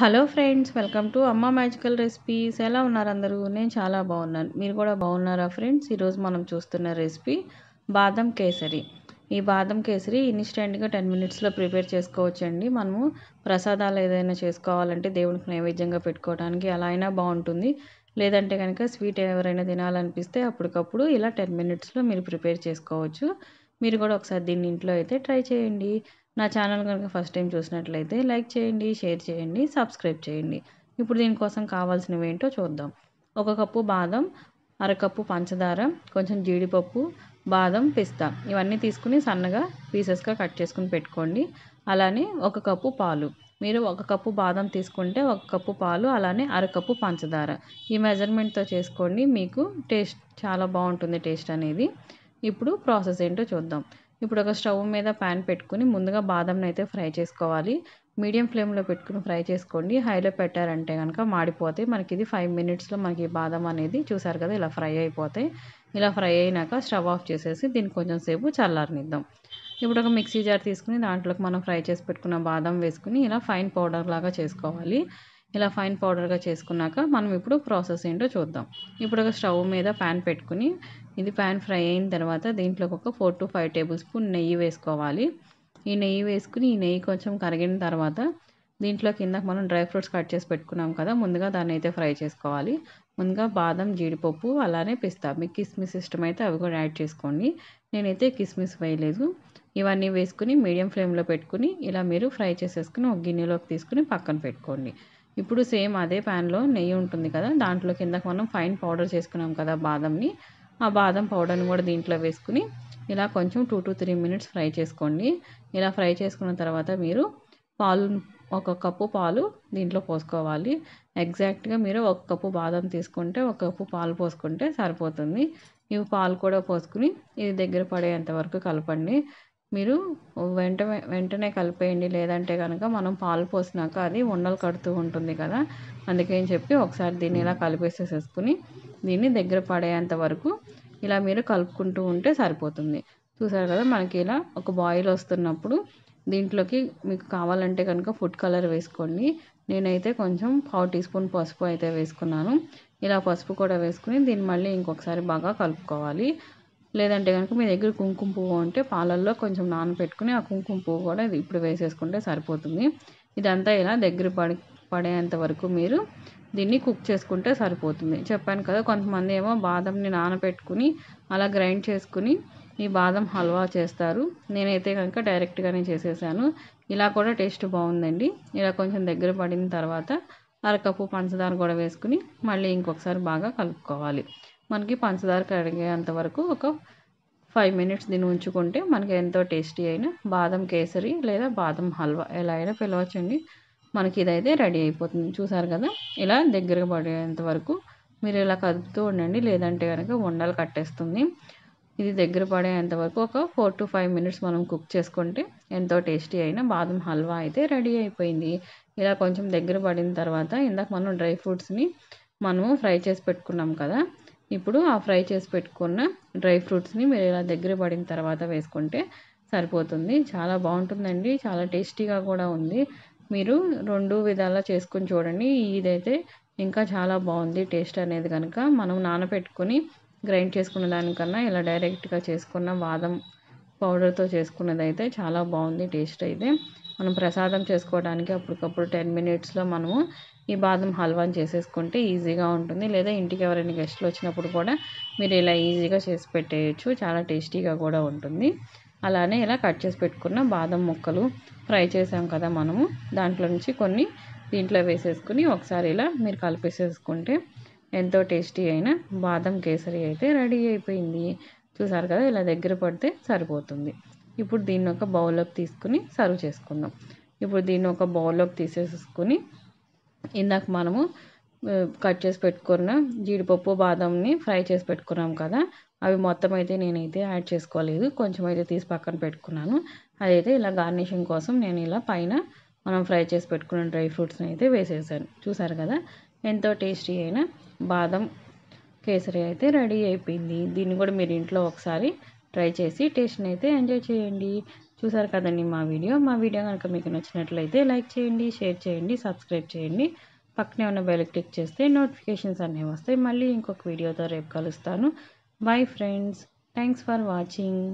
hello friends welcome to Amma magical recipes ఎలా ఉన్నారు అందరూ నేను చాలా బాగున్నాను మీరు కూడా బాగున్నారా ఫ్రెండ్స్ ఈరోజు మనం చూస్తున్న రెసిపీ బాదం కేసరి ఈ బాదం కేసరి ఇన్స్టెంట్గా టెన్ మినిట్స్లో ప్రిపేర్ చేసుకోవచ్చండి మనము ప్రసాదాలు ఏదైనా చేసుకోవాలంటే దేవునికి నైవేద్యంగా పెట్టుకోవడానికి అలా అయినా బాగుంటుంది లేదంటే కనుక స్వీట్ ఎవరైనా తినాలనిపిస్తే అప్పటికప్పుడు ఇలా టెన్ మినిట్స్లో మీరు ప్రిపేర్ చేసుకోవచ్చు మీరు కూడా ఒకసారి దీన్ని ఇంట్లో అయితే ట్రై చేయండి నా ఛానల్ కనుక ఫస్ట్ టైం చూసినట్లయితే లైక్ చేయండి షేర్ చేయండి సబ్స్క్రైబ్ చేయండి ఇప్పుడు దీనికోసం కావాల్సినవి ఏంటో చూద్దాం ఒక కప్పు బాదం అరకప్పు పంచదార కొంచెం జీడిపప్పు బాదం పిస్తా ఇవన్నీ తీసుకుని సన్నగా పీసెస్గా కట్ చేసుకుని పెట్టుకోండి అలానే ఒక కప్పు పాలు మీరు ఒక కప్పు బాదం తీసుకుంటే ఒక కప్పు పాలు అలానే అరకప్పు పంచదార ఈ మెజర్మెంట్తో చేసుకోండి మీకు టేస్ట్ చాలా బాగుంటుంది టేస్ట్ అనేది ఇప్పుడు ప్రాసెస్ ఏంటో చూద్దాం ఇప్పుడు ఒక స్టవ్ మీద ప్యాన్ పెట్టుకుని ముందుగా బాదంను అయితే ఫ్రై చేసుకోవాలి మీడియం ఫ్లేమ్లో పెట్టుకుని ఫ్రై చేసుకోండి హైలో పెట్టారంటే కనుక మాడిపోతే మనకి ఇది ఫైవ్ మినిట్స్లో మనకి బాదం అనేది చూసారు కదా ఇలా ఫ్రై అయిపోతాయి ఇలా ఫ్రై అయినాక స్టవ్ ఆఫ్ చేసేసి దీన్ని కొంచెం సేపు చల్లారనిద్దాం ఇప్పుడు ఒక మిక్సీ జార్ తీసుకుని దాంట్లోకి మనం ఫ్రై చేసి పెట్టుకున్న బాదం వేసుకుని ఇలా ఫైన్ పౌడర్ లాగా చేసుకోవాలి ఇలా ఫైన్ పౌడర్గా చేసుకున్నాక మనం ఇప్పుడు ప్రాసెస్ ఏంటో చూద్దాం ఇప్పుడు ఒక స్టవ్ మీద ప్యాన్ పెట్టుకుని ఇది ప్యాన్ ఫ్రై అయిన తర్వాత దీంట్లోకి ఒక four to five tablespoon నెయ్యి వేసుకోవాలి ఈ నెయ్యి వేసుకుని ఈ నెయ్యి కొంచెం కరిగిన తర్వాత దీంట్లో కింద మనం డ్రై ఫ్రూట్స్ కట్ చేసి పెట్టుకున్నాం కదా ముందుగా దాన్ని అయితే ఫ్రై చేసుకోవాలి ముందుగా బాదం జీడిపప్పు అలానే పిస్తా మీకు కిస్మిస్ ఇష్టం అయితే అవి కూడా యాడ్ చేసుకోండి నేనైతే కిస్మిస్ వేయలేదు ఇవన్నీ వేసుకుని మీడియం ఫ్లేమ్లో పెట్టుకుని ఇలా మీరు ఫ్రై చేసేసుకుని ఒక గిన్నెలోకి తీసుకుని పక్కన పెట్టుకోండి ఇప్పుడు సేమ్ అదే ప్యాన్లో నెయ్యి ఉంటుంది కదా దాంట్లో కిందకు మనం ఫైన్ పౌడర్ చేసుకున్నాం కదా బాదంని ఆ బాదం పౌడర్ని కూడా దీంట్లో వేసుకుని ఇలా కొంచెం two to three minutes fry చేసుకోండి ఇలా ఫ్రై చేసుకున్న తర్వాత మీరు పాలు ఒక కప్పు పాలు దీంట్లో పోసుకోవాలి ఎగ్జాక్ట్గా మీరు ఒక కప్పు బాదం తీసుకుంటే ఒక కప్పు పాలు పోసుకుంటే సరిపోతుంది ఇవి పాలు కూడా పోసుకుని ఇది దగ్గర పడేంత వరకు కలపండి మీరు వెంట వెంటనే కలిపేయండి లేదంటే కనుక మనం పాలు పోసినాక అది ఉండలు కడుతూ ఉంటుంది కదా అందుకని చెప్పి ఒకసారి దీన్ని ఇలా కలిపేసేసేసుకుని దీన్ని దగ్గర పడేంత వరకు ఇలా మీరు కలుపుకుంటూ ఉంటే సరిపోతుంది చూసారు కదా మనకి ఇలా ఒక బాయిల్ వస్తున్నప్పుడు దీంట్లోకి మీకు కావాలంటే కనుక ఫుడ్ కలర్ వేసుకోండి నేనైతే కొంచెం పావు టీ స్పూన్ పసుపు అయితే వేసుకున్నాను ఇలా పసుపు కూడా వేసుకుని దీన్ని మళ్ళీ ఇంకొకసారి బాగా కలుపుకోవాలి లేదంటే కనుక మీ దగ్గర కుంకుమ పువ్వు ఉంటే పాలల్లో కొంచెం నానపెట్టుకుని ఆ కుంకుమ పువ్వు కూడా ఇది ఇప్పుడు వేసేసుకుంటే సరిపోతుంది ఇదంతా ఇలా దగ్గర పడి పడేంత వరకు మీరు దీన్ని కుక్ చేసుకుంటే సరిపోతుంది చెప్పాను కదా కొంతమంది ఏమో బాదంని నానబెట్టుకుని అలా గ్రైండ్ చేసుకుని ఈ బాదం హల్వా చేస్తారు నేనైతే కనుక డైరెక్ట్గానే చేసేసాను ఇలా కూడా టేస్ట్ బాగుందండి ఇలా కొంచెం దగ్గర పడిన తర్వాత అరకప్పు పంచదార కూడా వేసుకుని మళ్ళీ ఇంకొకసారి బాగా కలుపుకోవాలి మనకి పంచదార కడిగే అంతవరకు ఒక ఫైవ్ మినిట్స్ దీన్ని ఉంచుకుంటే మనకి ఎంతో టేస్టీ అయినా బాదం కేసరి లేదా బాదం హల్వా ఎలా అయినా పిలవచ్చండి మనకి ఇదైతే రెడీ అయిపోతుంది చూసారు కదా ఇలా దగ్గరగా పడేంత వరకు మీరు ఇలా కదుపుతూ ఉండండి లేదంటే కనుక ఉండలు కట్టేస్తుంది ఇది దగ్గర పడేంత వరకు ఒక ఫోర్ టు ఫైవ్ మినిట్స్ మనం కుక్ చేసుకుంటే ఎంతో టేస్టీ అయినా బాదం హల్వా అయితే రెడీ అయిపోయింది ఇలా కొంచెం దగ్గర పడిన తర్వాత ఇందాక మనం డ్రై ఫ్రూట్స్ని మనము ఫ్రై చేసి పెట్టుకున్నాం కదా ఇప్పుడు ఆ ఫ్రై చేసి పెట్టుకున్న డ్రై ఫ్రూట్స్ని మీరు ఇలా దగ్గర పడిన తర్వాత వేసుకుంటే సరిపోతుంది చాలా బాగుంటుందండి చాలా టేస్టీగా కూడా ఉంది మీరు రెండు విధాలా చేసుకుని చూడండి ఇదైతే ఇంకా చాలా బాగుంది టేస్ట్ అనేది కనుక మనం నానపెట్టుకుని గ్రైండ్ చేసుకున్న దానికన్నా ఇలా డైరెక్ట్గా చేసుకున్న బాదం పౌడర్తో చేసుకున్నదైతే చాలా బాగుంది టేస్ట్ అయితే మనం ప్రసాదం చేసుకోవడానికి అప్పటికప్పుడు టెన్ మినిట్స్లో మనము ఈ బాదం హల్వాని చేసేసుకుంటే ఈజీగా ఉంటుంది లేదా ఇంటికి ఎవరైనా గెస్ట్లు వచ్చినప్పుడు కూడా మీరు ఇలా ఈజీగా చేసి పెట్టేయచ్చు చాలా టేస్టీగా కూడా ఉంటుంది అలానే ఇలా కట్ చేసి పెట్టుకున్న బాదం ముక్కలు ఫ్రై చేసాం కదా మనము దాంట్లో నుంచి కొన్ని దీంట్లో వేసేసుకుని ఒకసారి ఇలా మీరు కలిపేసేసుకుంటే ఎంతో టేస్టీ అయిన బాదం కేసరి అయితే రెడీ అయిపోయింది చూసారు కదా ఇలా దగ్గర పడితే సరిపోతుంది ఇప్పుడు దీన్ని ఒక బౌల్లోకి తీసుకుని సర్వ్ చేసుకుందాం ఇప్పుడు దీన్ని ఒక బౌల్లోకి తీసేసుకుని ఇందాక మనము కట్ చేసి పెట్టుకున్న జీడిపప్పు బాదంని ఫ్రై చేసి పెట్టుకున్నాం కదా అవి మొత్తం అయితే నేనైతే యాడ్ చేసుకోలేదు కొంచెం అయితే తీసి పక్కన పెట్టుకున్నాను అదైతే ఇలా గార్నిషింగ్ కోసం నేను ఇలా పైన మనం ఫ్రై చేసి పెట్టుకున్న డ్రై ఫ్రూట్స్ని అయితే వేసేసాను చూసారు కదా ఎంతో టేస్టీ అయిన బాదం కేసరి అయితే రెడీ అయిపోయింది దీన్ని కూడా మీరు ఇంట్లో ఒకసారి ట్రై చేసి టేస్ట్ని అయితే ఎంజాయ్ చేయండి చూసారు కదండి మా వీడియో మా వీడియో కనుక మీకు నచ్చినట్లయితే లైక్ చేయండి షేర్ చేయండి సబ్స్క్రైబ్ చేయండి పక్కనే ఉన్న బెల్ క్లిక్ చేస్తే నోటిఫికేషన్స్ అనేవి వస్తాయి మళ్ళీ ఇంకొక వీడియోతో రేపు కలుస్తాను bye friends thanks for watching